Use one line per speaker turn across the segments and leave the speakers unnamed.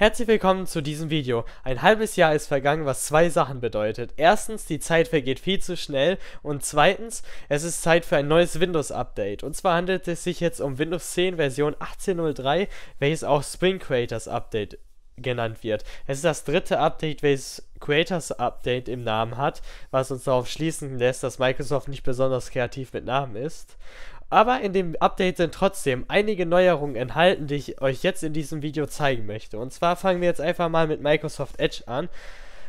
Herzlich willkommen zu diesem Video. Ein halbes Jahr ist vergangen, was zwei Sachen bedeutet. Erstens, die Zeit vergeht viel zu schnell und zweitens, es ist Zeit für ein neues Windows-Update. Und zwar handelt es sich jetzt um Windows 10 Version 18.03, welches auch Spring Creators Update genannt wird. Es ist das dritte Update, welches Creators Update im Namen hat, was uns darauf schließen lässt, dass Microsoft nicht besonders kreativ mit Namen ist. Aber in dem Update sind trotzdem einige Neuerungen enthalten, die ich euch jetzt in diesem Video zeigen möchte. Und zwar fangen wir jetzt einfach mal mit Microsoft Edge an.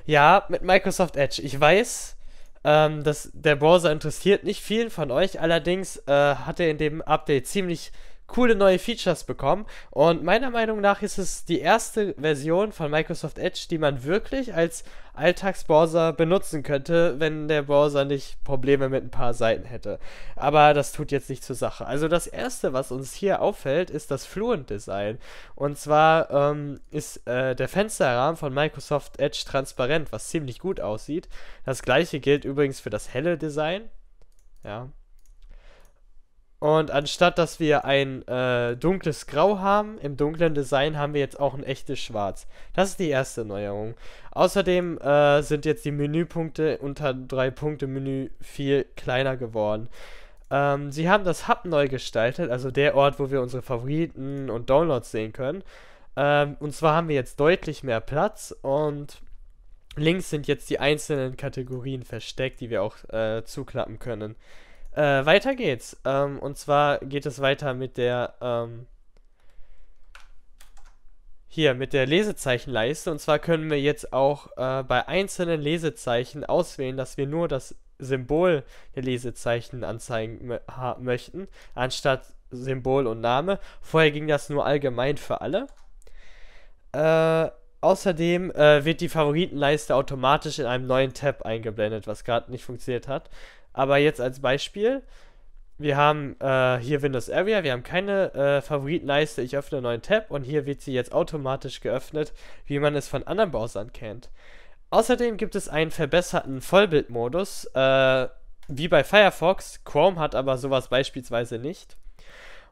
Ja, mit Microsoft Edge. Ich weiß, ähm, dass der Browser interessiert nicht vielen von euch, allerdings äh, hat er in dem Update ziemlich coole neue Features bekommen. Und meiner Meinung nach ist es die erste Version von Microsoft Edge, die man wirklich als Alltagsbrowser benutzen könnte, wenn der Browser nicht Probleme mit ein paar Seiten hätte. Aber das tut jetzt nicht zur Sache. Also das erste, was uns hier auffällt, ist das Fluent Design. Und zwar ähm, ist äh, der Fensterrahmen von Microsoft Edge transparent, was ziemlich gut aussieht. Das gleiche gilt übrigens für das helle Design. Ja. Und anstatt dass wir ein äh, dunkles Grau haben, im dunklen Design haben wir jetzt auch ein echtes Schwarz. Das ist die erste Neuerung. Außerdem äh, sind jetzt die Menüpunkte unter 3-Punkte-Menü viel kleiner geworden. Ähm, sie haben das Hub neu gestaltet, also der Ort, wo wir unsere Favoriten und Downloads sehen können. Ähm, und zwar haben wir jetzt deutlich mehr Platz und links sind jetzt die einzelnen Kategorien versteckt, die wir auch äh, zuklappen können. Äh, weiter geht's. Ähm, und zwar geht es weiter mit der ähm, hier mit der Lesezeichenleiste. Und zwar können wir jetzt auch äh, bei einzelnen Lesezeichen auswählen, dass wir nur das Symbol der Lesezeichen anzeigen möchten, anstatt Symbol und Name. Vorher ging das nur allgemein für alle. Äh, außerdem äh, wird die Favoritenleiste automatisch in einem neuen Tab eingeblendet, was gerade nicht funktioniert hat. Aber jetzt als Beispiel, wir haben äh, hier Windows Area, wir haben keine äh, Favoritenleiste, ich öffne einen neuen Tab und hier wird sie jetzt automatisch geöffnet, wie man es von anderen Browsern kennt. Außerdem gibt es einen verbesserten Vollbildmodus, äh, wie bei Firefox. Chrome hat aber sowas beispielsweise nicht.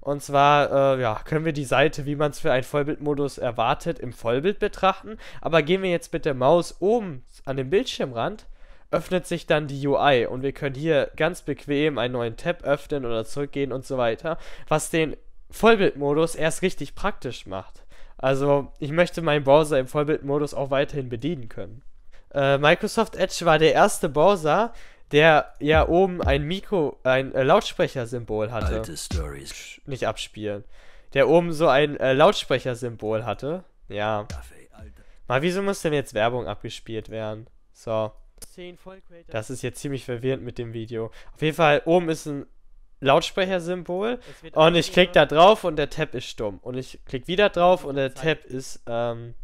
Und zwar äh, ja, können wir die Seite, wie man es für einen Vollbildmodus erwartet, im Vollbild betrachten. Aber gehen wir jetzt mit der Maus oben an den Bildschirmrand öffnet sich dann die UI und wir können hier ganz bequem einen neuen Tab öffnen oder zurückgehen und so weiter, was den Vollbildmodus erst richtig praktisch macht. Also ich möchte meinen Browser im Vollbildmodus auch weiterhin bedienen können. Äh, Microsoft Edge war der erste Browser, der ja oben ein Mikro, ein äh, Lautsprechersymbol hatte. Alte Stories. Nicht abspielen. Der oben so ein äh, Lautsprechersymbol hatte. Ja. Mal, wieso muss denn jetzt Werbung abgespielt werden? So. 10 Vollcreator. Das ist jetzt ziemlich verwirrend mit dem Video. Auf jeden Fall, oben ist ein Lautsprechersymbol und ich klicke da drauf und der Tab ist stumm. Und ich klicke wieder drauf und der Tab ist ähm,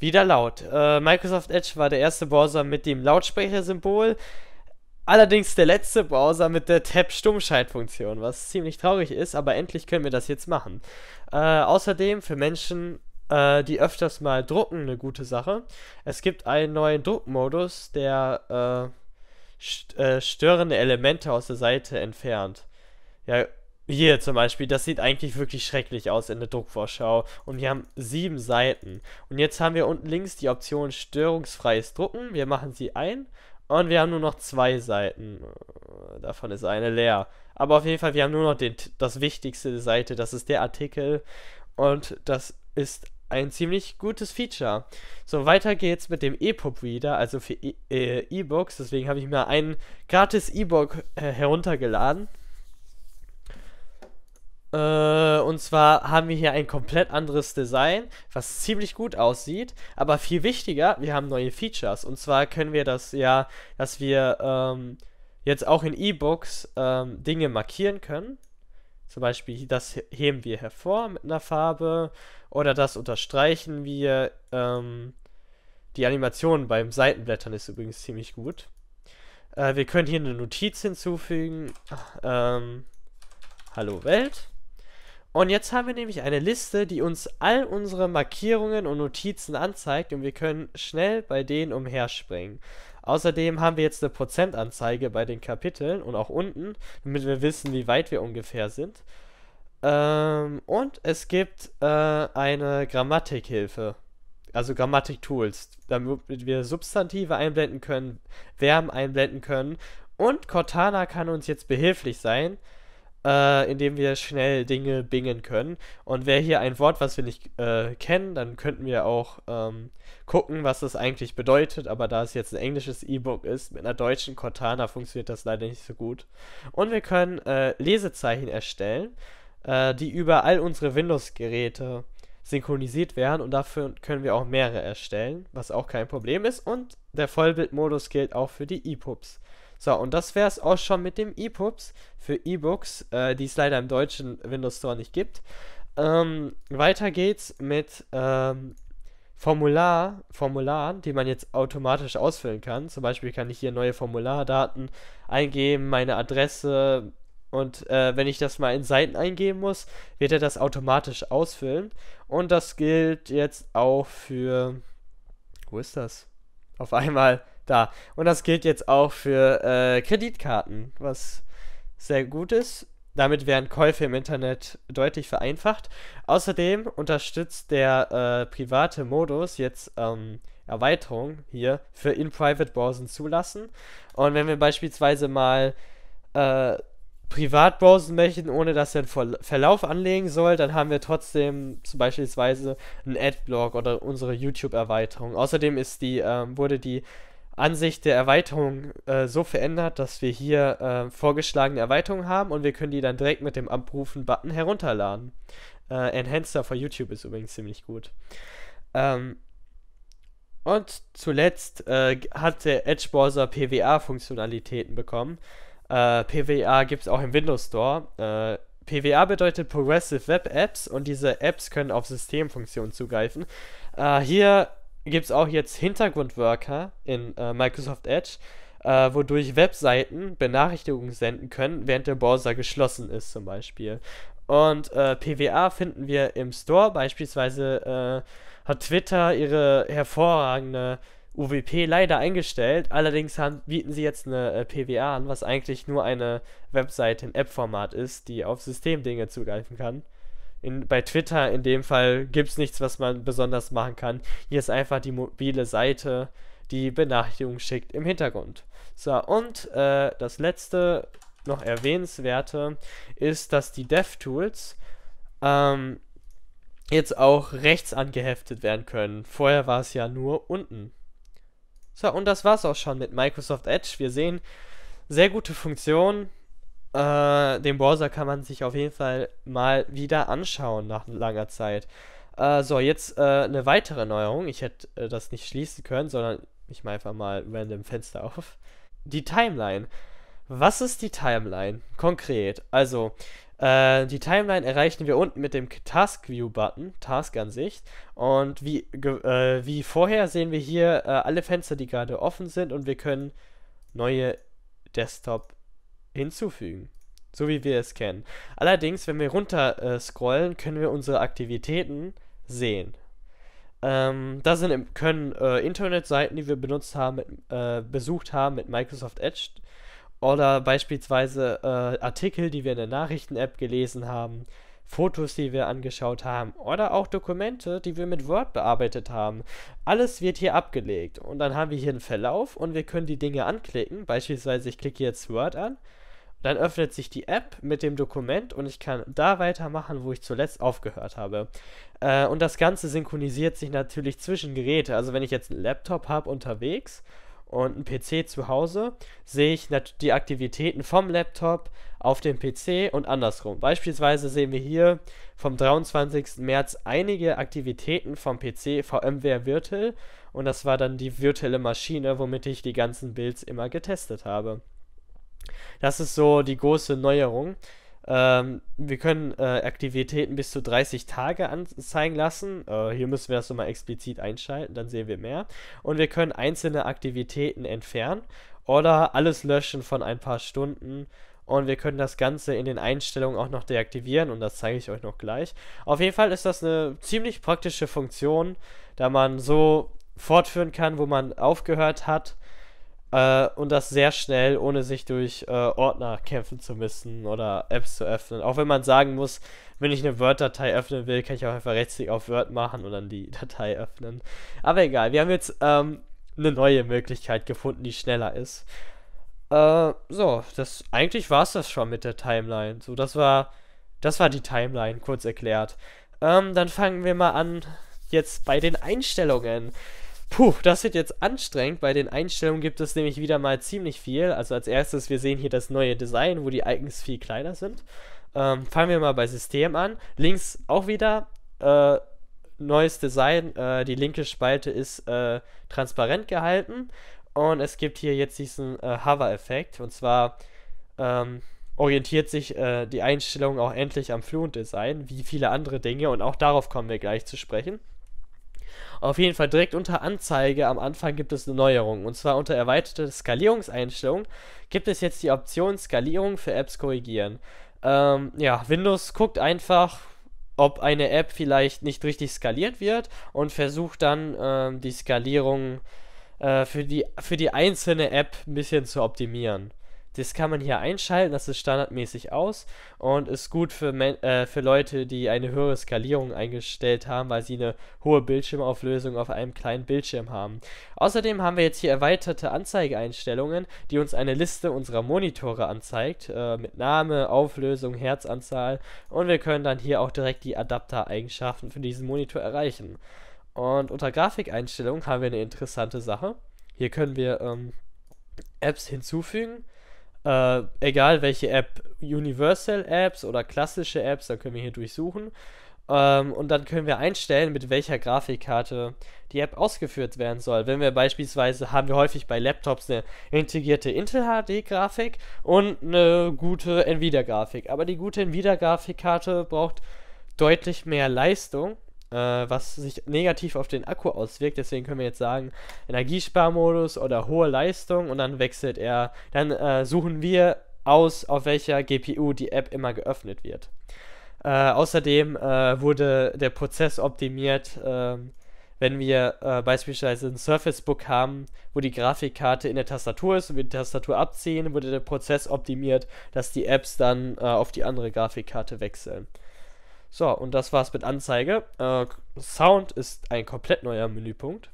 wieder laut. Äh, Microsoft Edge war der erste Browser mit dem Lautsprechersymbol. Allerdings der letzte Browser mit der Tab-Stummschaltfunktion, was ziemlich traurig ist, aber endlich können wir das jetzt machen. Äh, außerdem für Menschen äh, die öfters mal drucken, eine gute Sache. Es gibt einen neuen Druckmodus, der äh, äh, störende Elemente aus der Seite entfernt. Ja, hier zum Beispiel, das sieht eigentlich wirklich schrecklich aus in der Druckvorschau. Und wir haben sieben Seiten. Und jetzt haben wir unten links die Option störungsfreies Drucken. Wir machen sie ein. Und wir haben nur noch zwei Seiten. Äh, davon ist eine leer. Aber auf jeden Fall, wir haben nur noch den, das Wichtigste Seite. Das ist der Artikel. Und das ist ein ziemlich gutes Feature. So, weiter geht's mit dem EPUB-Reader, also für e, äh, E-Books. E Deswegen habe ich mir einen gratis E-Book äh, heruntergeladen. Äh, und zwar haben wir hier ein komplett anderes Design, was ziemlich gut aussieht. Aber viel wichtiger, wir haben neue Features. Und zwar können wir das ja, dass wir ähm, jetzt auch in E-Books ähm, Dinge markieren können. Zum Beispiel, das heben wir hervor mit einer Farbe. Oder das unterstreichen wir. Ähm, die Animation beim Seitenblättern ist übrigens ziemlich gut. Äh, wir können hier eine Notiz hinzufügen. Ähm, Hallo Welt. Und jetzt haben wir nämlich eine Liste, die uns all unsere Markierungen und Notizen anzeigt und wir können schnell bei denen umherspringen. Außerdem haben wir jetzt eine Prozentanzeige bei den Kapiteln und auch unten, damit wir wissen, wie weit wir ungefähr sind. Ähm, und es gibt äh, eine Grammatikhilfe. Also Grammatik-Tools, damit wir Substantive einblenden können, Verben einblenden können. Und Cortana kann uns jetzt behilflich sein, äh, indem wir schnell Dinge bingen können. Und wäre hier ein Wort, was wir nicht äh, kennen, dann könnten wir auch ähm, gucken, was das eigentlich bedeutet. Aber da es jetzt ein englisches E-Book ist, mit einer deutschen Cortana funktioniert das leider nicht so gut. Und wir können äh, Lesezeichen erstellen äh, die über all unsere Windows-Geräte synchronisiert werden und dafür können wir auch mehrere erstellen, was auch kein Problem ist. Und der Vollbildmodus gilt auch für die EPUBs. So, und das wäre es auch schon mit dem EPUBs für E-Books, äh, die es leider im deutschen Windows Store nicht gibt. Ähm, weiter geht's mit ähm, Formular, Formularen, die man jetzt automatisch ausfüllen kann. Zum Beispiel kann ich hier neue Formulardaten eingeben, meine Adresse, und äh, wenn ich das mal in Seiten eingeben muss, wird er das automatisch ausfüllen. Und das gilt jetzt auch für. Wo ist das? Auf einmal da. Und das gilt jetzt auch für äh, Kreditkarten, was sehr gut ist. Damit werden Käufe im Internet deutlich vereinfacht. Außerdem unterstützt der äh, private Modus jetzt ähm, Erweiterung hier für In-Private-Browsen zulassen. Und wenn wir beispielsweise mal äh, privat browsen möchten, ohne dass er einen Verlauf anlegen soll, dann haben wir trotzdem zum Beispiel einen Adblock oder unsere YouTube-Erweiterung. Außerdem ist die, ähm, wurde die Ansicht der Erweiterung äh, so verändert, dass wir hier äh, vorgeschlagene Erweiterungen haben und wir können die dann direkt mit dem Abrufen-Button herunterladen. Äh, Enhancer für YouTube ist übrigens ziemlich gut. Ähm, und zuletzt äh, hat der Edge Browser PWA-Funktionalitäten bekommen. Äh, PWA gibt es auch im Windows Store. Äh, PWA bedeutet Progressive Web Apps und diese Apps können auf Systemfunktionen zugreifen. Äh, hier gibt es auch jetzt Hintergrundworker in äh, Microsoft Edge, äh, wodurch Webseiten Benachrichtigungen senden können, während der Browser geschlossen ist zum Beispiel. Und äh, PWA finden wir im Store, beispielsweise äh, hat Twitter ihre hervorragende UWP leider eingestellt. Allerdings haben, bieten sie jetzt eine äh, PWA an, was eigentlich nur eine Webseite in App-Format ist, die auf Systemdinge zugreifen kann. In, bei Twitter in dem Fall gibt es nichts, was man besonders machen kann. Hier ist einfach die mobile Seite, die Benachrichtigung schickt im Hintergrund. So, und äh, das letzte noch erwähnenswerte ist, dass die DevTools ähm, jetzt auch rechts angeheftet werden können. Vorher war es ja nur unten. So, und das war's auch schon mit Microsoft Edge. Wir sehen sehr gute Funktion. Äh, den Browser kann man sich auf jeden Fall mal wieder anschauen nach langer Zeit. Äh, so, jetzt äh, eine weitere Neuerung. Ich hätte äh, das nicht schließen können, sondern ich mache einfach mal random Fenster auf. Die Timeline. Was ist die Timeline konkret? Also, äh, die Timeline erreichen wir unten mit dem Task View Button, Task Ansicht. Und wie, äh, wie vorher sehen wir hier äh, alle Fenster, die gerade offen sind und wir können neue Desktop hinzufügen. So wie wir es kennen. Allerdings, wenn wir runter äh, scrollen, können wir unsere Aktivitäten sehen. Ähm, da sind, können äh, Internetseiten, die wir benutzt haben, mit, äh, besucht haben mit Microsoft Edge oder beispielsweise äh, Artikel, die wir in der Nachrichten-App gelesen haben, Fotos, die wir angeschaut haben oder auch Dokumente, die wir mit Word bearbeitet haben. Alles wird hier abgelegt und dann haben wir hier einen Verlauf und wir können die Dinge anklicken. Beispielsweise ich klicke jetzt Word an, dann öffnet sich die App mit dem Dokument und ich kann da weitermachen, wo ich zuletzt aufgehört habe. Äh, und das Ganze synchronisiert sich natürlich zwischen Geräte. Also wenn ich jetzt einen Laptop habe unterwegs und einen PC zu Hause, sehe ich die Aktivitäten vom Laptop auf dem PC und andersrum. Beispielsweise sehen wir hier vom 23. März einige Aktivitäten vom PC VMware Virtual und das war dann die virtuelle Maschine, womit ich die ganzen Builds immer getestet habe. Das ist so die große Neuerung. Ähm, wir können äh, Aktivitäten bis zu 30 Tage anzeigen lassen. Äh, hier müssen wir das nochmal explizit einschalten, dann sehen wir mehr. Und wir können einzelne Aktivitäten entfernen oder alles löschen von ein paar Stunden. Und wir können das Ganze in den Einstellungen auch noch deaktivieren und das zeige ich euch noch gleich. Auf jeden Fall ist das eine ziemlich praktische Funktion, da man so fortführen kann, wo man aufgehört hat äh, und das sehr schnell, ohne sich durch äh, Ordner kämpfen zu müssen oder Apps zu öffnen. Auch wenn man sagen muss, wenn ich eine Word-Datei öffnen will, kann ich auch einfach rechtsklick auf Word machen und dann die Datei öffnen. Aber egal, wir haben jetzt ähm, eine neue Möglichkeit gefunden, die schneller ist. Äh, so, das eigentlich war es das schon mit der Timeline. So, das war das war die Timeline, kurz erklärt. Ähm, dann fangen wir mal an jetzt bei den Einstellungen. Puh, das wird jetzt anstrengend. Bei den Einstellungen gibt es nämlich wieder mal ziemlich viel. Also als erstes, wir sehen hier das neue Design, wo die Icons viel kleiner sind. Ähm, fangen wir mal bei System an. Links auch wieder äh, neues Design. Äh, die linke Spalte ist äh, transparent gehalten. Und es gibt hier jetzt diesen äh, Hover-Effekt. Und zwar ähm, orientiert sich äh, die Einstellung auch endlich am Fluent-Design, wie viele andere Dinge. Und auch darauf kommen wir gleich zu sprechen. Auf jeden Fall direkt unter Anzeige am Anfang gibt es eine Neuerung. Und zwar unter erweiterte Skalierungseinstellungen gibt es jetzt die Option Skalierung für Apps korrigieren. Ähm, ja, Windows guckt einfach, ob eine App vielleicht nicht richtig skaliert wird und versucht dann ähm, die Skalierung äh, für, die, für die einzelne App ein bisschen zu optimieren. Das kann man hier einschalten, das ist standardmäßig aus und ist gut für, äh, für Leute, die eine höhere Skalierung eingestellt haben, weil sie eine hohe Bildschirmauflösung auf einem kleinen Bildschirm haben. Außerdem haben wir jetzt hier erweiterte Anzeigeeinstellungen, die uns eine Liste unserer Monitore anzeigt, äh, mit Name, Auflösung, Herzanzahl und wir können dann hier auch direkt die Adaptereigenschaften für diesen Monitor erreichen. Und unter Grafikeinstellungen haben wir eine interessante Sache. Hier können wir ähm, Apps hinzufügen, äh, egal welche App, Universal Apps oder klassische Apps, da können wir hier durchsuchen. Ähm, und dann können wir einstellen, mit welcher Grafikkarte die App ausgeführt werden soll. Wenn wir beispielsweise, haben wir häufig bei Laptops eine integrierte Intel HD-Grafik und eine gute Nvidia-Grafik. Aber die gute Nvidia-Grafikkarte braucht deutlich mehr Leistung äh, was sich negativ auf den Akku auswirkt. Deswegen können wir jetzt sagen, Energiesparmodus oder hohe Leistung und dann wechselt er. Dann äh, suchen wir aus, auf welcher GPU die App immer geöffnet wird. Äh, außerdem äh, wurde der Prozess optimiert ähm, wenn wir äh, beispielsweise ein Surface Book haben, wo die Grafikkarte in der Tastatur ist und wir die Tastatur abziehen, wurde der Prozess optimiert, dass die Apps dann äh, auf die andere Grafikkarte wechseln. So, und das war's mit Anzeige. Äh, Sound ist ein komplett neuer Menüpunkt.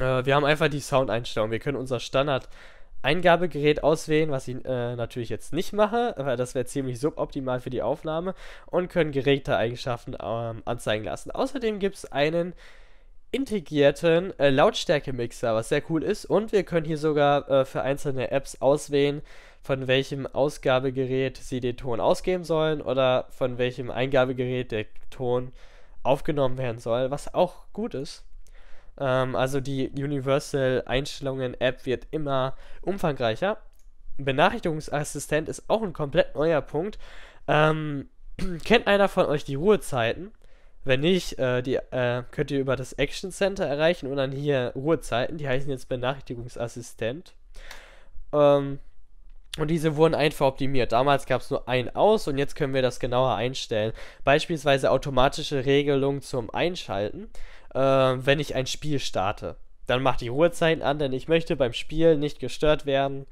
Äh, wir haben einfach die Sound-Einstellung. Wir können unser Standard-Eingabegerät auswählen, was ich äh, natürlich jetzt nicht mache, weil das wäre ziemlich suboptimal für die Aufnahme und können Geräteeigenschaften ähm, anzeigen lassen. Außerdem gibt es einen integrierten äh, Lautstärke-Mixer, was sehr cool ist. Und wir können hier sogar äh, für einzelne Apps auswählen, von welchem Ausgabegerät sie den Ton ausgeben sollen oder von welchem Eingabegerät der Ton aufgenommen werden soll, was auch gut ist. Ähm, also die Universal Einstellungen App wird immer umfangreicher. Benachrichtigungsassistent ist auch ein komplett neuer Punkt. Ähm, kennt einer von euch die Ruhezeiten? Wenn nicht, äh, die, äh, könnt ihr über das Action Center erreichen und dann hier Ruhezeiten, die heißen jetzt Benachrichtigungsassistent. Ähm, und diese wurden einfach optimiert. Damals gab es nur ein Aus und jetzt können wir das genauer einstellen. Beispielsweise automatische Regelung zum Einschalten, äh, wenn ich ein Spiel starte. Dann macht die Ruhezeiten an, denn ich möchte beim Spiel nicht gestört werden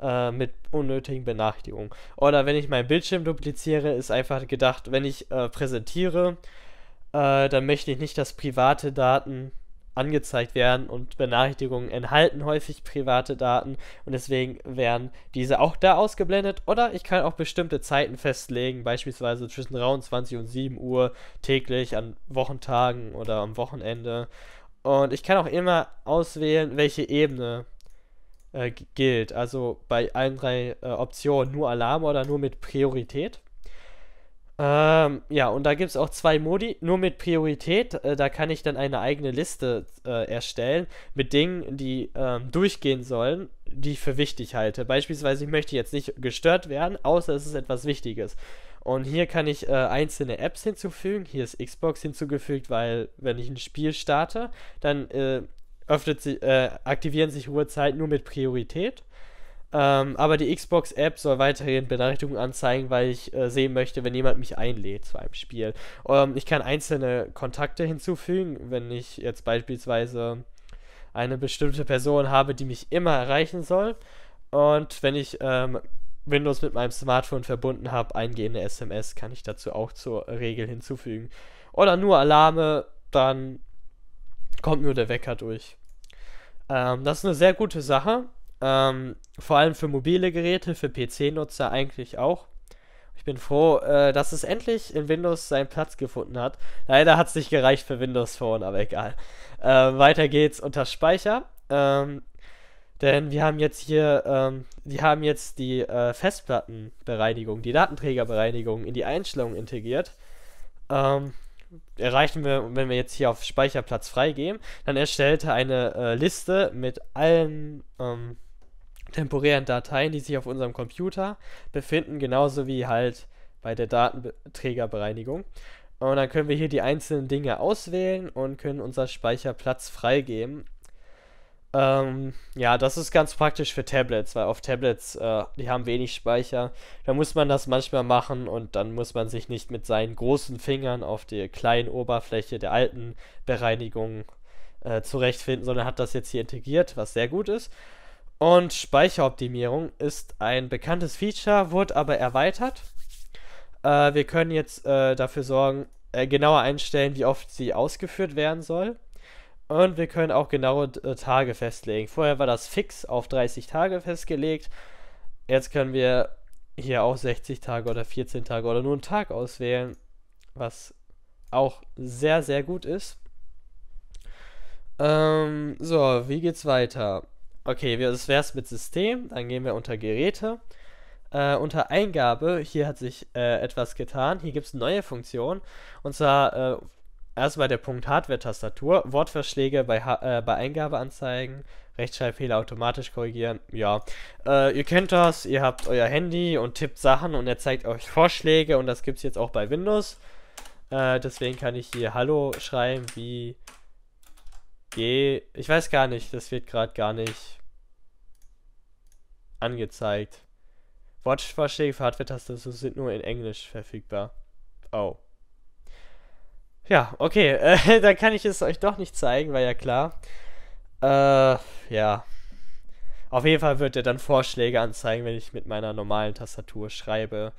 äh, mit unnötigen Benachrichtigungen. Oder wenn ich meinen Bildschirm dupliziere, ist einfach gedacht, wenn ich äh, präsentiere, äh, dann möchte ich nicht, dass private Daten angezeigt werden und Benachrichtigungen enthalten häufig private Daten und deswegen werden diese auch da ausgeblendet oder ich kann auch bestimmte Zeiten festlegen, beispielsweise zwischen 23 und 7 Uhr täglich an Wochentagen oder am Wochenende und ich kann auch immer auswählen, welche Ebene äh, gilt, also bei allen drei äh, Optionen nur Alarm oder nur mit Priorität ähm, ja, und da gibt es auch zwei Modi, nur mit Priorität. Äh, da kann ich dann eine eigene Liste äh, erstellen mit Dingen, die ähm, durchgehen sollen, die ich für wichtig halte. Beispielsweise, ich möchte jetzt nicht gestört werden, außer es ist etwas Wichtiges. Und hier kann ich äh, einzelne Apps hinzufügen. Hier ist Xbox hinzugefügt, weil wenn ich ein Spiel starte, dann äh, öffnet sie, äh, aktivieren sich Ruhezeiten nur mit Priorität. Ähm, aber die Xbox-App soll weiterhin Benachrichtigungen anzeigen, weil ich äh, sehen möchte, wenn jemand mich einlädt zu einem Spiel. Ähm, ich kann einzelne Kontakte hinzufügen, wenn ich jetzt beispielsweise eine bestimmte Person habe, die mich immer erreichen soll. Und wenn ich ähm, Windows mit meinem Smartphone verbunden habe, eingehende SMS kann ich dazu auch zur Regel hinzufügen. Oder nur Alarme, dann kommt nur der Wecker durch. Ähm, das ist eine sehr gute Sache. Ähm, vor allem für mobile Geräte, für PC-Nutzer eigentlich auch. Ich bin froh, äh, dass es endlich in Windows seinen Platz gefunden hat. Leider hat es nicht gereicht für Windows Phone, aber egal. Äh, weiter geht's unter Speicher. Ähm, denn wir haben jetzt hier, ähm, die haben jetzt die äh, Festplattenbereinigung, die Datenträgerbereinigung in die Einstellungen integriert. Ähm, erreichen wir, wenn wir jetzt hier auf Speicherplatz freigeben, dann erstellt er eine äh, Liste mit allen ähm, temporären Dateien, die sich auf unserem Computer befinden, genauso wie halt bei der Datenträgerbereinigung. Und dann können wir hier die einzelnen Dinge auswählen und können unser Speicherplatz freigeben. Ähm, ja, das ist ganz praktisch für Tablets, weil auf Tablets, äh, die haben wenig Speicher. Da muss man das manchmal machen und dann muss man sich nicht mit seinen großen Fingern auf die kleinen Oberfläche der alten Bereinigung äh, zurechtfinden, sondern hat das jetzt hier integriert, was sehr gut ist. Und Speicheroptimierung ist ein bekanntes Feature, wurde aber erweitert. Äh, wir können jetzt äh, dafür sorgen, äh, genauer einstellen, wie oft sie ausgeführt werden soll. Und wir können auch genaue äh, Tage festlegen. Vorher war das fix auf 30 Tage festgelegt. Jetzt können wir hier auch 60 Tage oder 14 Tage oder nur einen Tag auswählen, was auch sehr, sehr gut ist. Ähm, so, wie geht's weiter? Okay, das wäre es mit System. Dann gehen wir unter Geräte. Äh, unter Eingabe, hier hat sich äh, etwas getan. Hier gibt es neue Funktionen. Und zwar äh, erstmal der Punkt Hardware-Tastatur. Wortverschläge bei, ha äh, bei Eingabe anzeigen. Rechtschreibfehler automatisch korrigieren. Ja, äh, ihr kennt das. Ihr habt euer Handy und tippt Sachen und er zeigt euch Vorschläge. Und das gibt es jetzt auch bei Windows. Äh, deswegen kann ich hier Hallo schreiben wie... G... Ich weiß gar nicht. Das wird gerade gar nicht angezeigt. Watch-Vorschläge für Hardware-Tastatur sind nur in Englisch verfügbar. Oh. Ja, okay. Äh, da kann ich es euch doch nicht zeigen, war ja klar. Äh, ja. Auf jeden Fall wird er dann Vorschläge anzeigen, wenn ich mit meiner normalen Tastatur schreibe.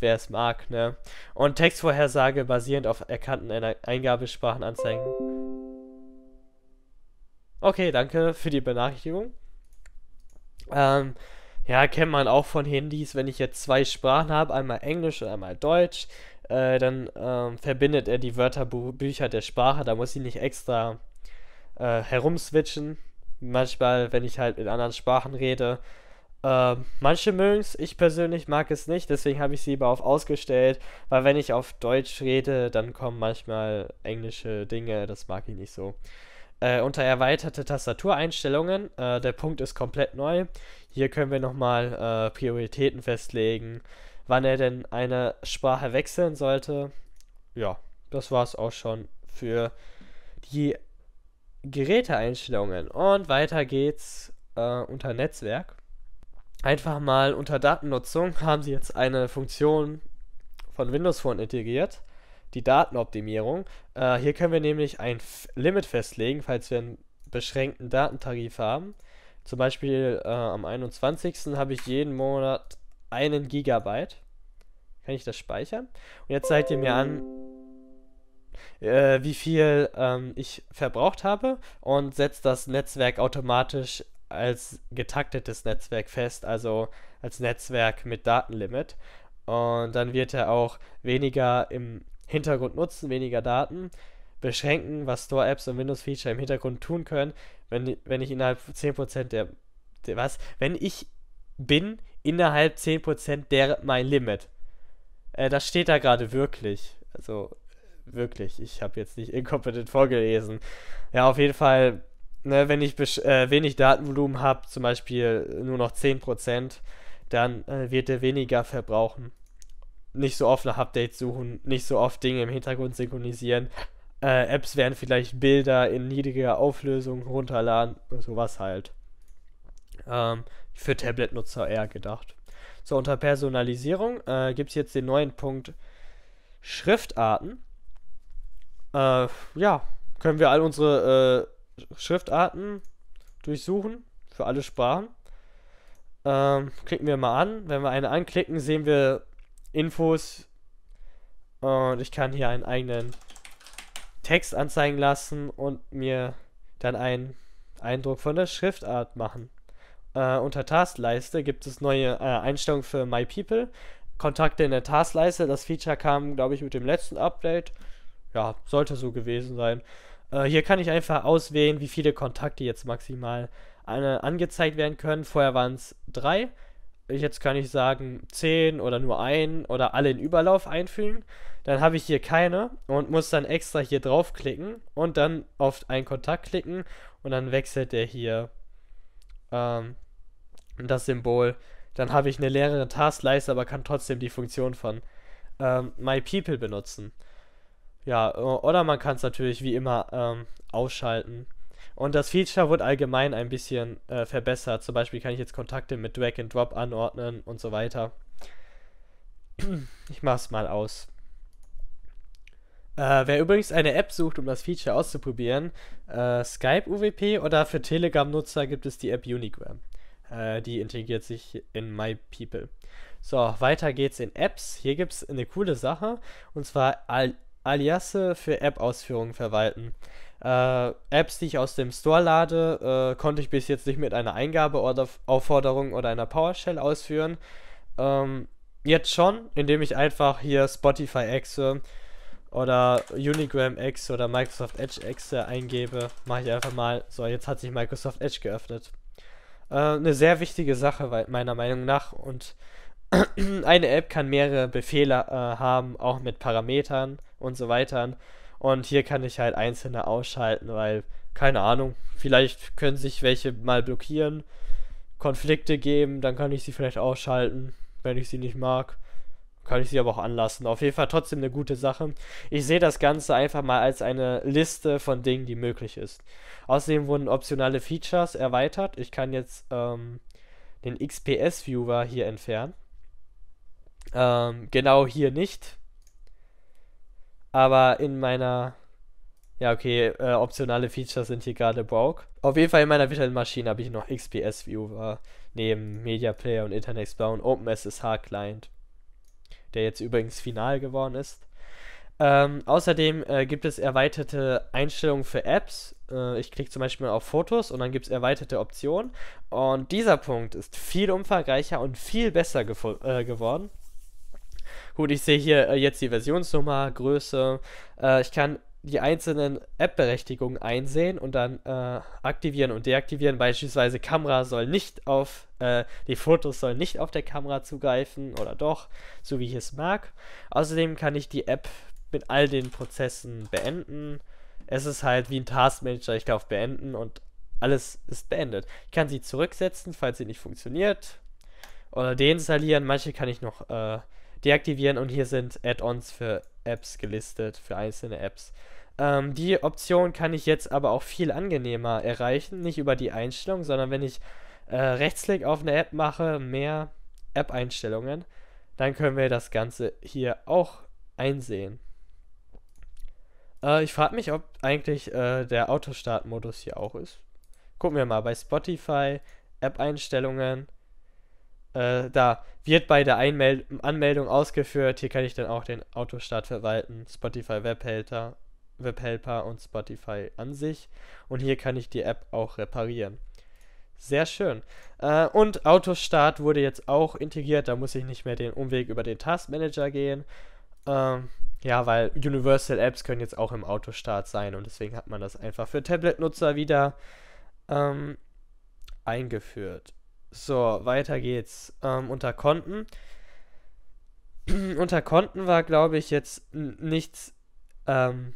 Wer es mag, ne? Und Textvorhersage basierend auf erkannten Eingabesprachen anzeigen. Okay, danke für die Benachrichtigung. Ähm, ja, kennt man auch von Handys, wenn ich jetzt zwei Sprachen habe, einmal Englisch und einmal Deutsch, äh, dann ähm, verbindet er die Wörterbücher der Sprache, da muss ich nicht extra äh, herumswitchen. Manchmal, wenn ich halt in anderen Sprachen rede. Äh, manche mögen es, ich persönlich mag es nicht, deswegen habe ich sie lieber auf ausgestellt, weil wenn ich auf Deutsch rede, dann kommen manchmal englische Dinge, das mag ich nicht so. Äh, unter erweiterte Tastatureinstellungen. Äh, der Punkt ist komplett neu. Hier können wir nochmal äh, Prioritäten festlegen, wann er denn eine Sprache wechseln sollte. Ja, das war es auch schon für die Geräteeinstellungen. Und weiter geht's äh, unter Netzwerk. Einfach mal unter Datennutzung haben sie jetzt eine Funktion von Windows Phone integriert die Datenoptimierung. Äh, hier können wir nämlich ein F Limit festlegen, falls wir einen beschränkten Datentarif haben. Zum Beispiel äh, am 21. habe ich jeden Monat einen Gigabyte. Kann ich das speichern? Und jetzt zeigt ihr mir an, äh, wie viel ähm, ich verbraucht habe und setzt das Netzwerk automatisch als getaktetes Netzwerk fest, also als Netzwerk mit Datenlimit. Und dann wird er auch weniger im Hintergrund nutzen, weniger Daten, beschränken, was Store-Apps und Windows-Feature im Hintergrund tun können, wenn, wenn ich innerhalb 10% der, der, was, wenn ich bin innerhalb 10% der mein Limit. Äh, das steht da gerade wirklich. Also wirklich, ich habe jetzt nicht inkompetent vorgelesen. Ja, auf jeden Fall, ne, wenn ich äh, wenig Datenvolumen habe, zum Beispiel nur noch 10%, dann äh, wird er weniger verbrauchen nicht so oft nach Updates suchen, nicht so oft Dinge im Hintergrund synchronisieren. Äh, Apps werden vielleicht Bilder in niedriger Auflösung runterladen, sowas halt. Ähm, für Tablet-Nutzer eher gedacht. So, unter Personalisierung äh, gibt es jetzt den neuen Punkt Schriftarten. Äh, ja, können wir all unsere äh, Schriftarten durchsuchen für alle Sprachen. Ähm, klicken wir mal an. Wenn wir eine anklicken, sehen wir Infos. Und ich kann hier einen eigenen Text anzeigen lassen und mir dann einen Eindruck von der Schriftart machen. Äh, unter Taskleiste gibt es neue äh, Einstellungen für My People. Kontakte in der Taskleiste. Das Feature kam, glaube ich, mit dem letzten Update. Ja, sollte so gewesen sein. Äh, hier kann ich einfach auswählen, wie viele Kontakte jetzt maximal äh, angezeigt werden können. Vorher waren es drei jetzt kann ich sagen 10 oder nur ein oder alle in Überlauf einfügen. Dann habe ich hier keine und muss dann extra hier draufklicken und dann auf einen Kontakt klicken und dann wechselt der hier ähm, das Symbol. Dann habe ich eine leere Taskleiste, aber kann trotzdem die Funktion von ähm, People benutzen. Ja, oder man kann es natürlich wie immer ähm, ausschalten. Und das Feature wurde allgemein ein bisschen äh, verbessert. Zum Beispiel kann ich jetzt Kontakte mit Drag and Drop anordnen und so weiter. Ich mach's mal aus. Äh, wer übrigens eine App sucht, um das Feature auszuprobieren, äh, Skype UWP oder für Telegram-Nutzer gibt es die App Unigram. Äh, die integriert sich in My People. So, weiter geht's in Apps. Hier gibt's eine coole Sache und zwar Al Aliasse für App-Ausführungen verwalten. Äh, Apps, die ich aus dem Store lade, äh, konnte ich bis jetzt nicht mit einer Eingabeaufforderung oder einer PowerShell ausführen. Ähm, jetzt schon, indem ich einfach hier Spotify exe oder Unigram exe oder Microsoft Edge exe eingebe. Mache ich einfach mal. So, jetzt hat sich Microsoft Edge geöffnet. Äh, eine sehr wichtige Sache, meiner Meinung nach. Und eine App kann mehrere Befehle äh, haben, auch mit Parametern und so weiter. Und hier kann ich halt einzelne ausschalten, weil, keine Ahnung, vielleicht können sich welche mal blockieren, Konflikte geben, dann kann ich sie vielleicht ausschalten, wenn ich sie nicht mag. Kann ich sie aber auch anlassen. Auf jeden Fall trotzdem eine gute Sache. Ich sehe das Ganze einfach mal als eine Liste von Dingen, die möglich ist. Außerdem wurden optionale Features erweitert. Ich kann jetzt ähm, den XPS-Viewer hier entfernen. Ähm, genau hier nicht. Aber in meiner. Ja, okay, äh, optionale Features sind hier gerade broke. Auf jeden Fall in meiner virtuellen Maschine habe ich noch XPS Viewer neben Media Player und Internet Explorer und OpenSSH Client, der jetzt übrigens final geworden ist. Ähm, außerdem äh, gibt es erweiterte Einstellungen für Apps. Äh, ich klicke zum Beispiel auf Fotos und dann gibt es erweiterte Optionen. Und dieser Punkt ist viel umfangreicher und viel besser äh, geworden. Gut, ich sehe hier äh, jetzt die Versionsnummer, Größe. Äh, ich kann die einzelnen App-Berechtigungen einsehen und dann äh, aktivieren und deaktivieren. Beispielsweise Kamera soll nicht auf, äh, die Fotos sollen nicht auf der Kamera zugreifen oder doch, so wie ich es mag. Außerdem kann ich die App mit all den Prozessen beenden. Es ist halt wie ein Taskmanager, ich kann beenden und alles ist beendet. Ich kann sie zurücksetzen, falls sie nicht funktioniert. Oder deinstallieren, manche kann ich noch äh, deaktivieren und hier sind Add-ons für Apps gelistet, für einzelne Apps. Ähm, die Option kann ich jetzt aber auch viel angenehmer erreichen, nicht über die Einstellung, sondern wenn ich äh, Rechtsklick auf eine App mache, mehr App-Einstellungen, dann können wir das Ganze hier auch einsehen. Äh, ich frage mich, ob eigentlich äh, der Autostart-Modus hier auch ist. Gucken wir mal bei Spotify, App-Einstellungen, äh, da wird bei der Einmeld Anmeldung ausgeführt. Hier kann ich dann auch den Autostart verwalten, Spotify Webhelper, Webhelper und Spotify an sich. Und hier kann ich die App auch reparieren. Sehr schön. Äh, und Autostart wurde jetzt auch integriert. Da muss ich nicht mehr den Umweg über den Taskmanager gehen. Ähm, ja, weil Universal Apps können jetzt auch im Autostart sein und deswegen hat man das einfach für Tablet-Nutzer wieder ähm, eingeführt. So, weiter geht's. Ähm, unter Konten. unter Konten war, glaube ich, jetzt nichts ähm,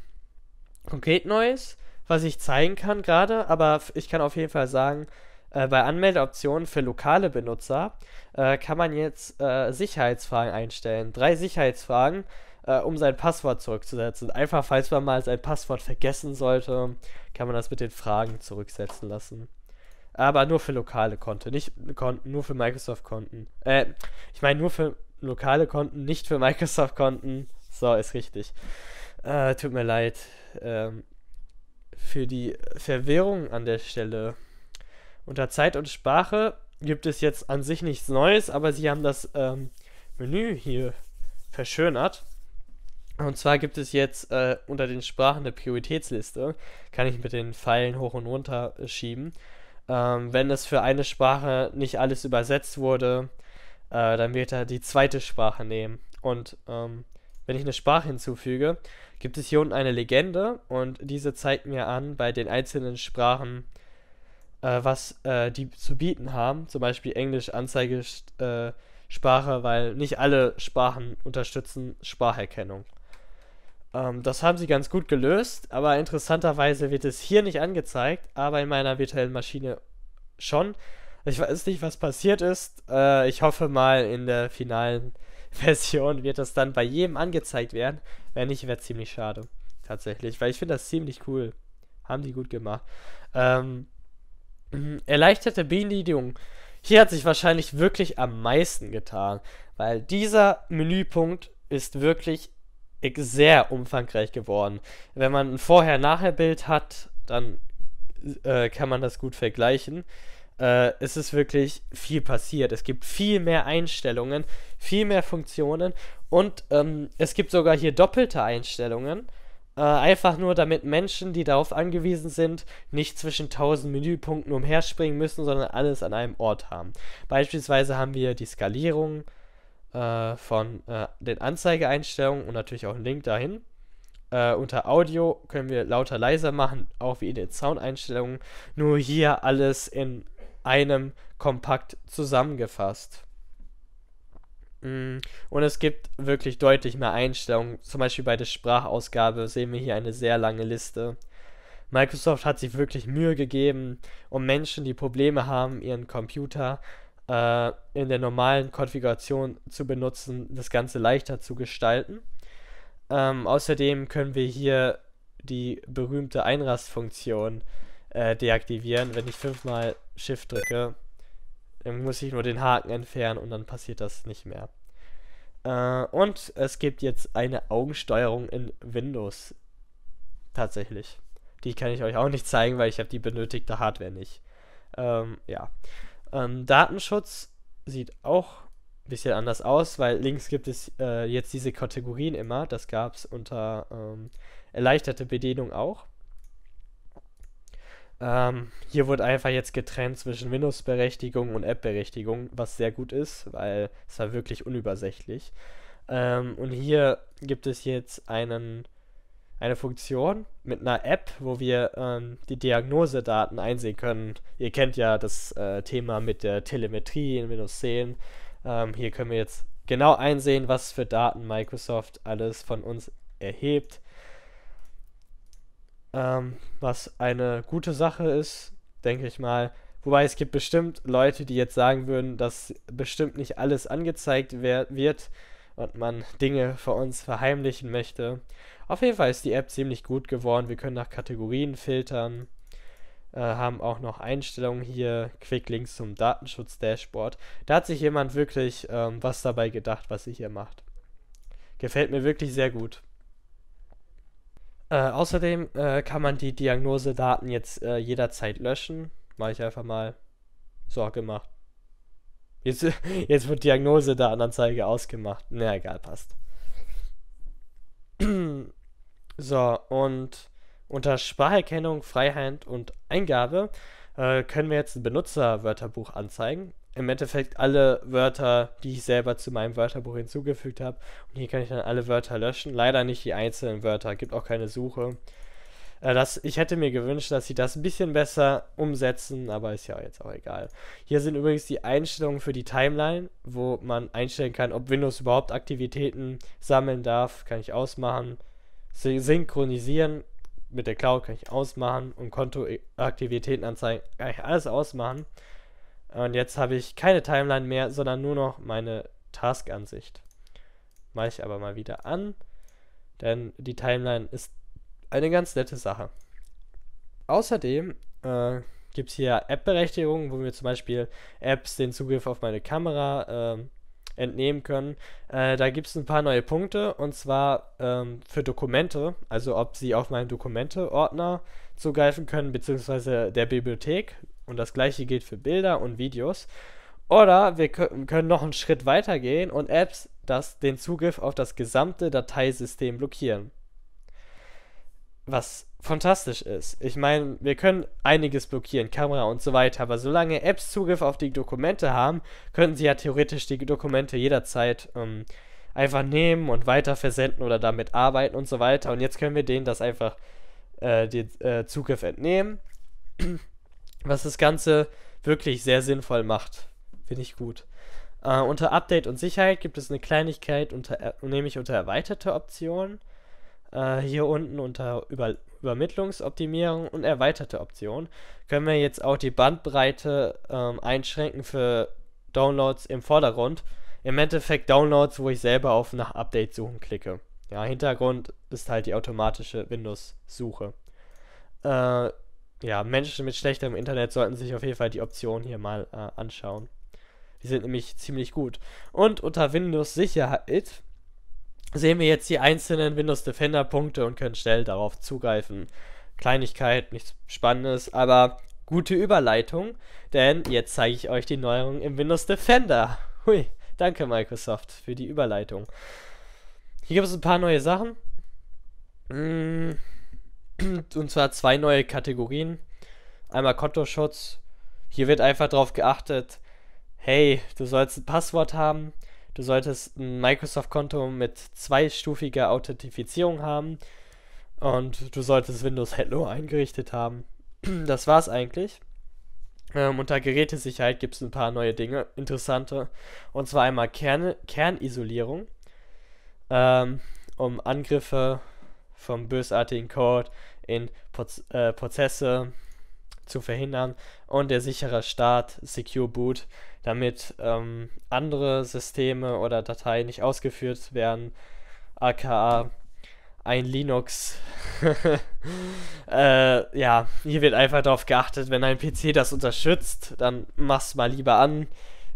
konkret Neues, was ich zeigen kann gerade, aber ich kann auf jeden Fall sagen, äh, bei Anmeldeoptionen für lokale Benutzer äh, kann man jetzt äh, Sicherheitsfragen einstellen. Drei Sicherheitsfragen, äh, um sein Passwort zurückzusetzen. Einfach, falls man mal sein Passwort vergessen sollte, kann man das mit den Fragen zurücksetzen lassen aber nur für lokale Konten, nicht Konten, nur für Microsoft-Konten. Äh, ich meine nur für lokale Konten, nicht für Microsoft-Konten. So, ist richtig. Äh, tut mir leid. Ähm, für die Verwirrung an der Stelle. Unter Zeit und Sprache gibt es jetzt an sich nichts Neues, aber sie haben das ähm, Menü hier verschönert. Und zwar gibt es jetzt äh, unter den Sprachen eine Prioritätsliste. Kann ich mit den Pfeilen hoch und runter äh, schieben. Ähm, wenn es für eine Sprache nicht alles übersetzt wurde, äh, dann wird er die zweite Sprache nehmen. Und ähm, wenn ich eine Sprache hinzufüge, gibt es hier unten eine Legende und diese zeigt mir an bei den einzelnen Sprachen, äh, was äh, die zu bieten haben. Zum Beispiel Englisch Anzeigesprache, äh, weil nicht alle Sprachen unterstützen Spracherkennung. Ähm, das haben sie ganz gut gelöst, aber interessanterweise wird es hier nicht angezeigt, aber in meiner virtuellen Maschine schon. Ich weiß nicht, was passiert ist. Äh, ich hoffe mal, in der finalen Version wird das dann bei jedem angezeigt werden. Wenn nicht, wäre ziemlich schade. Tatsächlich, weil ich finde das ziemlich cool. Haben die gut gemacht. Ähm, mhm, erleichterte Bedienung. Hier hat sich wahrscheinlich wirklich am meisten getan, weil dieser Menüpunkt ist wirklich sehr umfangreich geworden. Wenn man ein Vorher-Nachher-Bild hat, dann äh, kann man das gut vergleichen. Äh, es ist wirklich viel passiert. Es gibt viel mehr Einstellungen, viel mehr Funktionen und ähm, es gibt sogar hier doppelte Einstellungen. Äh, einfach nur, damit Menschen, die darauf angewiesen sind, nicht zwischen tausend Menüpunkten umherspringen müssen, sondern alles an einem Ort haben. Beispielsweise haben wir die Skalierung, äh, von äh, den Anzeigeeinstellungen und natürlich auch einen Link dahin. Äh, unter Audio können wir lauter leiser machen, auch wie in den Soundeinstellungen. Nur hier alles in einem kompakt zusammengefasst. Mm, und es gibt wirklich deutlich mehr Einstellungen. Zum Beispiel bei der Sprachausgabe sehen wir hier eine sehr lange Liste. Microsoft hat sich wirklich Mühe gegeben, um Menschen, die Probleme haben, ihren Computer äh, in der normalen Konfiguration zu benutzen, das Ganze leichter zu gestalten. Ähm, außerdem können wir hier die berühmte Einrastfunktion äh, deaktivieren. Wenn ich fünfmal Shift drücke, dann muss ich nur den Haken entfernen und dann passiert das nicht mehr. Äh, und es gibt jetzt eine Augensteuerung in Windows. Tatsächlich. Die kann ich euch auch nicht zeigen, weil ich habe die benötigte Hardware nicht. Ähm, ja. Ähm, Datenschutz sieht auch ein bisschen anders aus, weil links gibt es äh, jetzt diese Kategorien immer. Das gab es unter ähm, erleichterte Bedienung auch. Ähm, hier wurde einfach jetzt getrennt zwischen Windows-Berechtigung und App-Berechtigung, was sehr gut ist, weil es war wirklich unübersichtlich. Ähm, und hier gibt es jetzt einen eine Funktion mit einer App, wo wir ähm, die Diagnosedaten einsehen können. Ihr kennt ja das äh, Thema mit der Telemetrie in Windows 10. Ähm, hier können wir jetzt genau einsehen, was für Daten Microsoft alles von uns erhebt. Ähm, was eine gute Sache ist, denke ich mal. Wobei es gibt bestimmt Leute, die jetzt sagen würden, dass bestimmt nicht alles angezeigt wird und man Dinge vor uns verheimlichen möchte. Auf jeden Fall ist die App ziemlich gut geworden. Wir können nach Kategorien filtern, äh, haben auch noch Einstellungen hier, Quick Links zum Datenschutz-Dashboard. Da hat sich jemand wirklich ähm, was dabei gedacht, was sie hier macht. Gefällt mir wirklich sehr gut. Äh, außerdem äh, kann man die Diagnosedaten jetzt äh, jederzeit löschen. Mache ich einfach mal. So gemacht. Jetzt, jetzt wird Diagnose da an Anzeige ausgemacht. Na egal, passt. So, und unter Spracherkennung, Freihand und Eingabe äh, können wir jetzt ein Benutzerwörterbuch anzeigen. Im Endeffekt alle Wörter, die ich selber zu meinem Wörterbuch hinzugefügt habe. Und hier kann ich dann alle Wörter löschen. Leider nicht die einzelnen Wörter, gibt auch keine Suche. Äh, das, ich hätte mir gewünscht, dass sie das ein bisschen besser umsetzen, aber ist ja jetzt auch egal. Hier sind übrigens die Einstellungen für die Timeline, wo man einstellen kann, ob Windows überhaupt Aktivitäten sammeln darf, kann ich ausmachen. Synchronisieren mit der Cloud kann ich ausmachen und Kontoaktivitäten anzeigen kann ich alles ausmachen. Und jetzt habe ich keine Timeline mehr, sondern nur noch meine Task-Ansicht. Mache ich aber mal wieder an, denn die Timeline ist eine ganz nette Sache. Außerdem äh, gibt es hier App-Berechtigungen, wo wir zum Beispiel Apps den Zugriff auf meine Kamera äh, entnehmen können. Äh, da gibt es ein paar neue Punkte und zwar ähm, für Dokumente, also ob sie auf meinen Dokumente-Ordner zugreifen können, beziehungsweise der Bibliothek. Und das gleiche gilt für Bilder und Videos. Oder wir können noch einen Schritt weiter gehen und Apps das, den Zugriff auf das gesamte Dateisystem blockieren was fantastisch ist. Ich meine, wir können einiges blockieren, Kamera und so weiter, aber solange Apps Zugriff auf die Dokumente haben, können sie ja theoretisch die Dokumente jederzeit ähm, einfach nehmen und weiter versenden oder damit arbeiten und so weiter. Und jetzt können wir denen das einfach äh, den äh, Zugriff entnehmen, was das Ganze wirklich sehr sinnvoll macht. Finde ich gut. Äh, unter Update und Sicherheit gibt es eine Kleinigkeit, unter, äh, nämlich unter erweiterte Optionen äh, hier unten unter Über Übermittlungsoptimierung und erweiterte Option können wir jetzt auch die Bandbreite ähm, einschränken für Downloads im Vordergrund. Im Endeffekt Downloads, wo ich selber auf nach Update suchen klicke. Ja, Hintergrund ist halt die automatische Windows-Suche. Äh, ja, Menschen mit schlechtem Internet sollten sich auf jeden Fall die Optionen hier mal äh, anschauen. Die sind nämlich ziemlich gut. Und unter Windows Sicherheit sehen wir jetzt die einzelnen Windows Defender Punkte und können schnell darauf zugreifen. Kleinigkeit, nichts Spannendes, aber gute Überleitung, denn jetzt zeige ich euch die Neuerung im Windows Defender. Hui, danke Microsoft für die Überleitung. Hier gibt es ein paar neue Sachen. Mm, und zwar zwei neue Kategorien. Einmal Kontoschutz. Hier wird einfach darauf geachtet, hey, du sollst ein Passwort haben. Du solltest ein Microsoft-Konto mit zweistufiger Authentifizierung haben und du solltest Windows Hello eingerichtet haben. Das war's eigentlich. Ähm, unter Gerätesicherheit halt, gibt es ein paar neue Dinge, interessante. Und zwar einmal Kerne, Kernisolierung, ähm, um Angriffe vom bösartigen Code in Proz äh, Prozesse zu verhindern und der sichere Start Secure Boot, damit ähm, andere Systeme oder Dateien nicht ausgeführt werden, aka ein Linux. äh, ja, hier wird einfach darauf geachtet, wenn ein PC das unterstützt, dann mach's mal lieber an.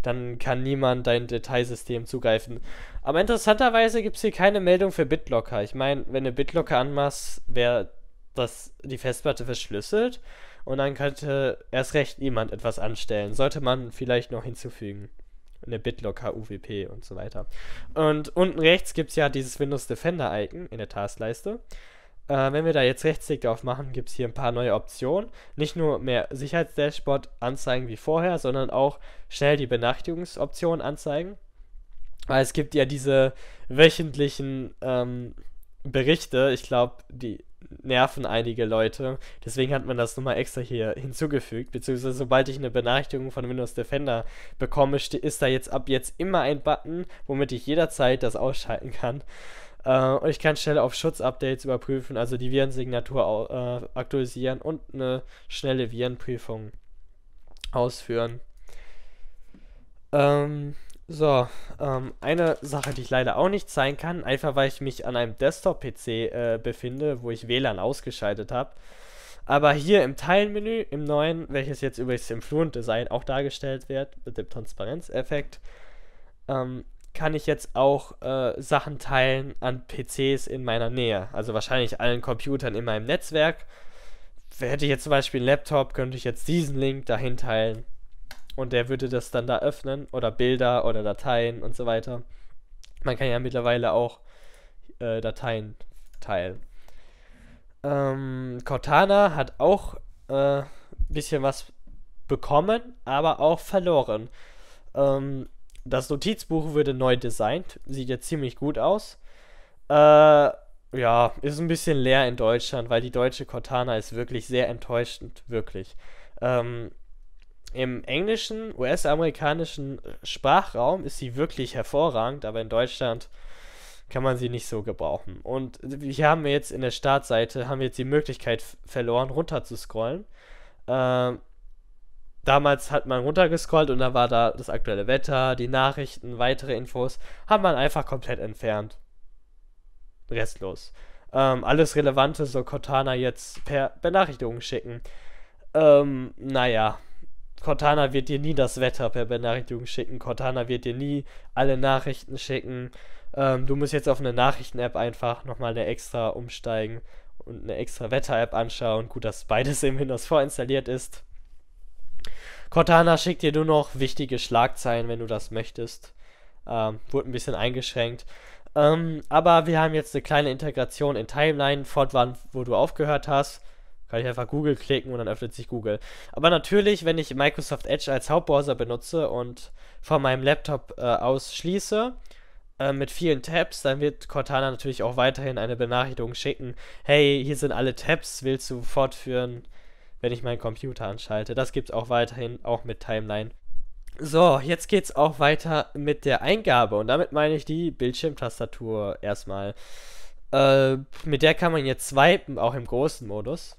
Dann kann niemand dein Detailsystem zugreifen. Aber interessanterweise gibt es hier keine Meldung für BitLocker. Ich meine, wenn du BitLocker anmachst, wäre das die Festplatte verschlüsselt und dann könnte erst recht niemand etwas anstellen. Sollte man vielleicht noch hinzufügen. Eine BitLocker, UWP und so weiter. Und unten rechts gibt es ja dieses Windows Defender Icon in der Taskleiste. Äh, wenn wir da jetzt Rechtsklick drauf machen, gibt es hier ein paar neue Optionen. Nicht nur mehr Sicherheitsdashboard anzeigen wie vorher, sondern auch schnell die Benachrichtigungsoption anzeigen. Weil es gibt ja diese wöchentlichen ähm, Berichte, ich glaube, die nerven einige Leute. Deswegen hat man das nochmal extra hier hinzugefügt. Beziehungsweise sobald ich eine Benachrichtigung von Windows Defender bekomme, ist da jetzt ab jetzt immer ein Button, womit ich jederzeit das ausschalten kann. Äh, und ich kann schnell auf Schutzupdates überprüfen, also die Virensignatur äh, aktualisieren und eine schnelle Virenprüfung ausführen. Ähm, so, ähm, eine Sache, die ich leider auch nicht zeigen kann, einfach weil ich mich an einem Desktop-PC äh, befinde, wo ich WLAN ausgeschaltet habe. Aber hier im Teilmenü, im neuen, welches jetzt übrigens im Fluent Design auch dargestellt wird, mit dem Transparenzeffekt, ähm, kann ich jetzt auch äh, Sachen teilen an PCs in meiner Nähe. Also wahrscheinlich allen Computern in meinem Netzwerk. Hätte ich jetzt zum Beispiel einen Laptop, könnte ich jetzt diesen Link dahin teilen und der würde das dann da öffnen oder Bilder oder Dateien und so weiter. Man kann ja mittlerweile auch äh, Dateien teilen. Ähm, Cortana hat auch ein äh, bisschen was bekommen, aber auch verloren. Ähm, das Notizbuch wurde neu designt, sieht jetzt ziemlich gut aus. Äh, ja, ist ein bisschen leer in Deutschland, weil die deutsche Cortana ist wirklich sehr enttäuschend, wirklich. Ähm, im englischen, US-amerikanischen Sprachraum ist sie wirklich hervorragend, aber in Deutschland kann man sie nicht so gebrauchen. Und hier haben wir jetzt in der Startseite, haben wir jetzt die Möglichkeit verloren, runter zu scrollen. Ähm, damals hat man runtergescrollt und da war da das aktuelle Wetter, die Nachrichten, weitere Infos, hat man einfach komplett entfernt. Restlos. Ähm, alles Relevante soll Cortana jetzt per Benachrichtigung schicken. Ähm, naja, Cortana wird dir nie das Wetter per Benachrichtigung schicken. Cortana wird dir nie alle Nachrichten schicken. Ähm, du musst jetzt auf eine Nachrichten-App einfach nochmal eine extra umsteigen und eine extra Wetter-App anschauen. Gut, dass beides im Windows vorinstalliert ist. Cortana schickt dir nur noch wichtige Schlagzeilen, wenn du das möchtest. Ähm, wurde ein bisschen eingeschränkt. Ähm, aber wir haben jetzt eine kleine Integration in Timeline, fortwand, wo du aufgehört hast. Kann ich einfach Google klicken und dann öffnet sich Google. Aber natürlich, wenn ich Microsoft Edge als Hauptbrowser benutze und von meinem Laptop äh, aus schließe, äh, mit vielen Tabs, dann wird Cortana natürlich auch weiterhin eine Benachrichtigung schicken. Hey, hier sind alle Tabs, willst du fortführen, wenn ich meinen Computer anschalte? Das gibt es auch weiterhin, auch mit Timeline. So, jetzt geht's auch weiter mit der Eingabe und damit meine ich die Bildschirmtastatur erstmal. Äh, mit der kann man jetzt swipen, auch im großen Modus.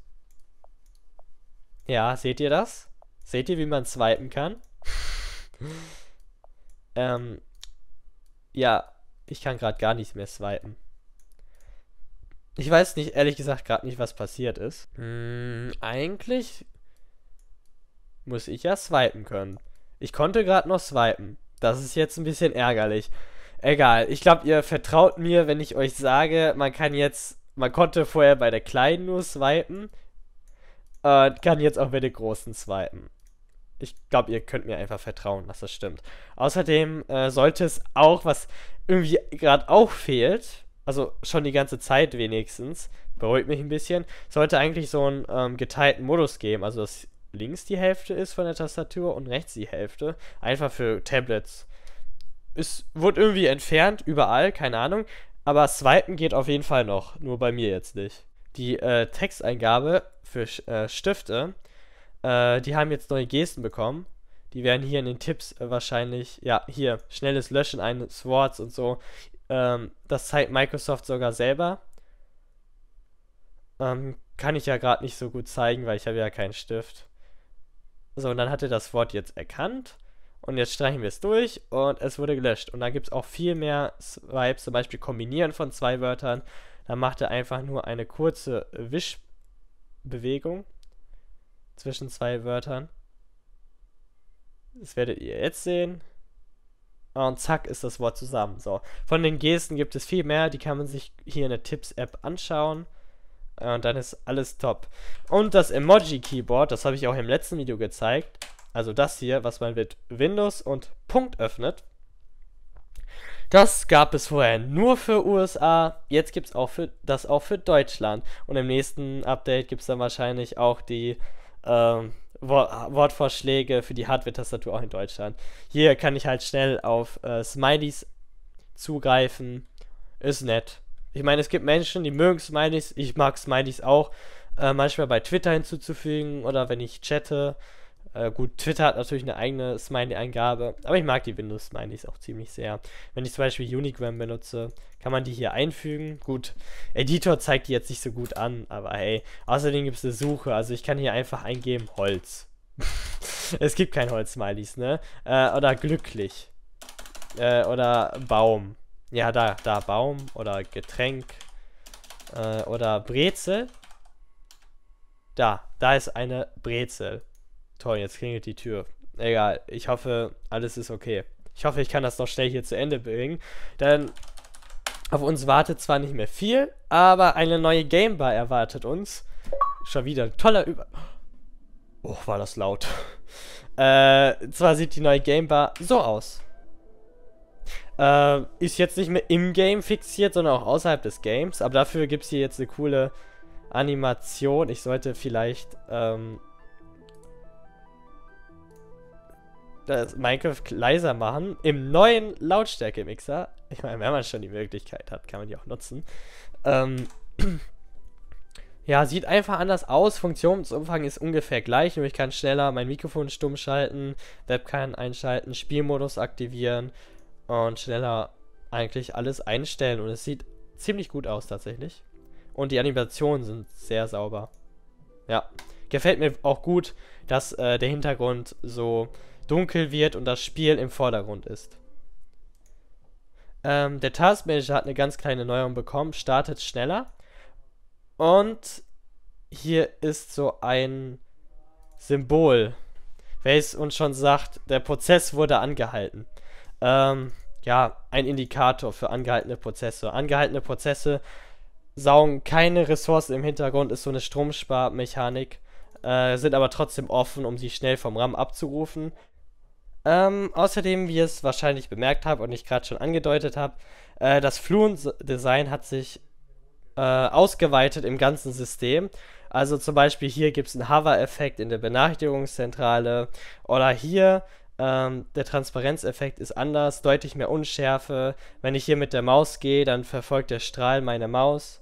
Ja, seht ihr das? Seht ihr, wie man swipen kann? ähm, ja, ich kann gerade gar nicht mehr swipen. Ich weiß nicht, ehrlich gesagt, gerade nicht, was passiert ist. Hm, eigentlich muss ich ja swipen können. Ich konnte gerade noch swipen. Das ist jetzt ein bisschen ärgerlich. Egal, ich glaube, ihr vertraut mir, wenn ich euch sage, man kann jetzt, man konnte vorher bei der kleinen nur swipen äh, kann jetzt auch mit den großen zweiten. Ich glaube, ihr könnt mir einfach vertrauen, dass das stimmt. Außerdem äh, sollte es auch, was irgendwie gerade auch fehlt, also schon die ganze Zeit wenigstens, beruhigt mich ein bisschen, sollte eigentlich so einen ähm, geteilten Modus geben, also dass links die Hälfte ist von der Tastatur und rechts die Hälfte, einfach für Tablets. Es wurde irgendwie entfernt, überall, keine Ahnung, aber Swipen geht auf jeden Fall noch, nur bei mir jetzt nicht die äh, Texteingabe für äh, Stifte, äh, die haben jetzt neue Gesten bekommen. Die werden hier in den Tipps äh, wahrscheinlich, ja, hier, schnelles Löschen eines Worts und so. Ähm, das zeigt Microsoft sogar selber. Ähm, kann ich ja gerade nicht so gut zeigen, weil ich habe ja keinen Stift. So, und dann hat er das Wort jetzt erkannt. Und jetzt streichen wir es durch und es wurde gelöscht. Und dann gibt es auch viel mehr Swipes, zum Beispiel Kombinieren von zwei Wörtern dann macht er einfach nur eine kurze Wischbewegung zwischen zwei Wörtern. Das werdet ihr jetzt sehen. Und zack ist das Wort zusammen. So. Von den Gesten gibt es viel mehr, die kann man sich hier in der Tipps-App anschauen. Und dann ist alles top. Und das Emoji-Keyboard, das habe ich auch im letzten Video gezeigt. Also das hier, was man mit Windows und Punkt öffnet. Das gab es vorher nur für USA, jetzt gibt es auch für, das auch für Deutschland. Und im nächsten Update gibt es dann wahrscheinlich auch die ähm, Wortvorschläge für die Hardware-Tastatur auch in Deutschland. Hier kann ich halt schnell auf äh, Smileys zugreifen. Ist nett. Ich meine, es gibt Menschen, die mögen Smileys. Ich mag Smileys auch. Äh, manchmal bei Twitter hinzuzufügen oder wenn ich chatte. Äh, gut, Twitter hat natürlich eine eigene Smiley-Eingabe, aber ich mag die Windows-Smileys auch ziemlich sehr. Wenn ich zum Beispiel Unigram benutze, kann man die hier einfügen. Gut, Editor zeigt die jetzt nicht so gut an, aber hey, außerdem gibt es eine Suche, also ich kann hier einfach eingeben Holz. es gibt kein Holz-Smileys, ne? Äh, oder glücklich. Äh, oder Baum. Ja, da, da, Baum oder Getränk äh, oder Brezel. Da, da ist eine Brezel. Toll, jetzt klingelt die Tür. Egal, ich hoffe, alles ist okay. Ich hoffe, ich kann das noch schnell hier zu Ende bringen. Denn auf uns wartet zwar nicht mehr viel, aber eine neue Gamebar erwartet uns. Schon wieder ein toller Über... Oh, war das laut. äh, zwar sieht die neue Gamebar so aus. Äh, ist jetzt nicht mehr im Game fixiert, sondern auch außerhalb des Games. Aber dafür gibt es hier jetzt eine coole Animation. Ich sollte vielleicht, ähm, das Minecraft leiser machen im neuen Lautstärke-Mixer. Ich meine, wenn man schon die Möglichkeit hat, kann man die auch nutzen. Ähm, ja, sieht einfach anders aus. Funktionsumfang ist ungefähr gleich, nur ich kann schneller mein Mikrofon stumm schalten, Webcam einschalten, Spielmodus aktivieren und schneller eigentlich alles einstellen. Und es sieht ziemlich gut aus tatsächlich. Und die Animationen sind sehr sauber. Ja, gefällt mir auch gut, dass äh, der Hintergrund so dunkel wird und das Spiel im Vordergrund ist. Ähm, der Manager hat eine ganz kleine Neuerung bekommen, startet schneller. Und hier ist so ein Symbol, welches uns schon sagt, der Prozess wurde angehalten. Ähm, ja, ein Indikator für angehaltene Prozesse. Angehaltene Prozesse saugen keine Ressourcen im Hintergrund, ist so eine Stromsparmechanik, äh, sind aber trotzdem offen, um sie schnell vom RAM abzurufen. Ähm, außerdem, wie ihr es wahrscheinlich bemerkt habt und ich gerade schon angedeutet habe, äh, das Fluent-Design hat sich äh, ausgeweitet im ganzen System. Also zum Beispiel hier gibt es einen Hover-Effekt in der Benachrichtigungszentrale oder hier ähm, der Transparenzeffekt ist anders, deutlich mehr Unschärfe. Wenn ich hier mit der Maus gehe, dann verfolgt der Strahl meine Maus.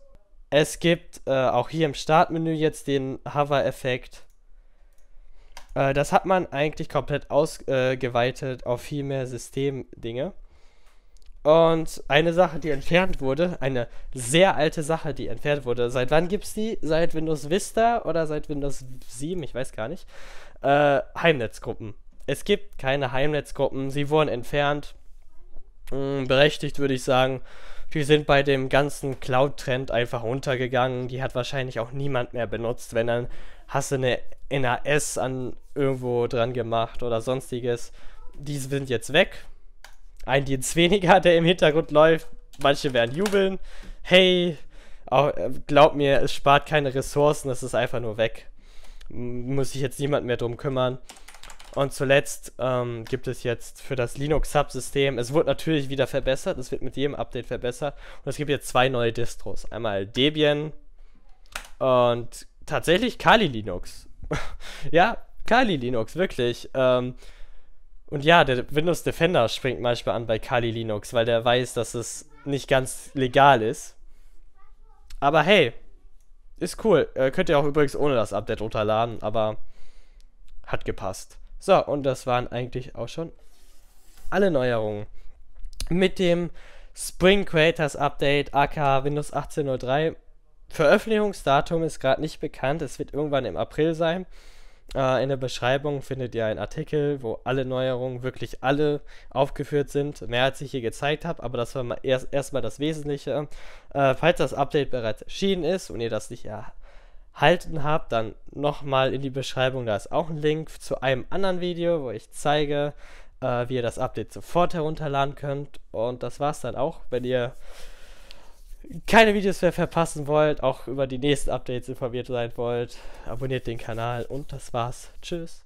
Es gibt äh, auch hier im Startmenü jetzt den Hover-Effekt. Äh, das hat man eigentlich komplett ausgeweitet äh, auf viel mehr Systemdinge. Und eine Sache, die entfernt wurde, eine sehr alte Sache, die entfernt wurde. Seit wann gibt es die? Seit Windows Vista oder seit Windows 7? Ich weiß gar nicht. Äh, Heimnetzgruppen. Es gibt keine Heimnetzgruppen. Sie wurden entfernt. Mm, berechtigt würde ich sagen. Die sind bei dem ganzen Cloud-Trend einfach runtergegangen. Die hat wahrscheinlich auch niemand mehr benutzt, wenn dann hast du eine NAS an irgendwo dran gemacht oder sonstiges. Die sind jetzt weg. Ein Dienst weniger, der im Hintergrund läuft. Manche werden jubeln. Hey, auch, äh, glaub mir, es spart keine Ressourcen, es ist einfach nur weg. Muss sich jetzt niemand mehr drum kümmern. Und zuletzt ähm, gibt es jetzt für das Linux-Subsystem, es wurde natürlich wieder verbessert, es wird mit jedem Update verbessert. Und es gibt jetzt zwei neue Distros. Einmal Debian und tatsächlich Kali Linux. ja, Kali Linux, wirklich. Ähm, und ja, der Windows Defender springt manchmal an bei Kali Linux, weil der weiß, dass es nicht ganz legal ist. Aber hey, ist cool. Äh, könnt ihr auch übrigens ohne das Update runterladen, aber hat gepasst. So, und das waren eigentlich auch schon alle Neuerungen. Mit dem Spring Creators Update, aka Windows 18.03, Veröffentlichungsdatum ist gerade nicht bekannt. Es wird irgendwann im April sein. Äh, in der Beschreibung findet ihr einen Artikel, wo alle Neuerungen, wirklich alle aufgeführt sind. Mehr als ich hier gezeigt habe, aber das war mal erst, erstmal das Wesentliche. Äh, falls das Update bereits erschienen ist und ihr das nicht erhalten habt, dann nochmal in die Beschreibung. Da ist auch ein Link zu einem anderen Video, wo ich zeige, äh, wie ihr das Update sofort herunterladen könnt. Und das war's dann auch, wenn ihr keine Videos mehr verpassen wollt, auch über die nächsten Updates informiert sein wollt, abonniert den Kanal und das war's. Tschüss.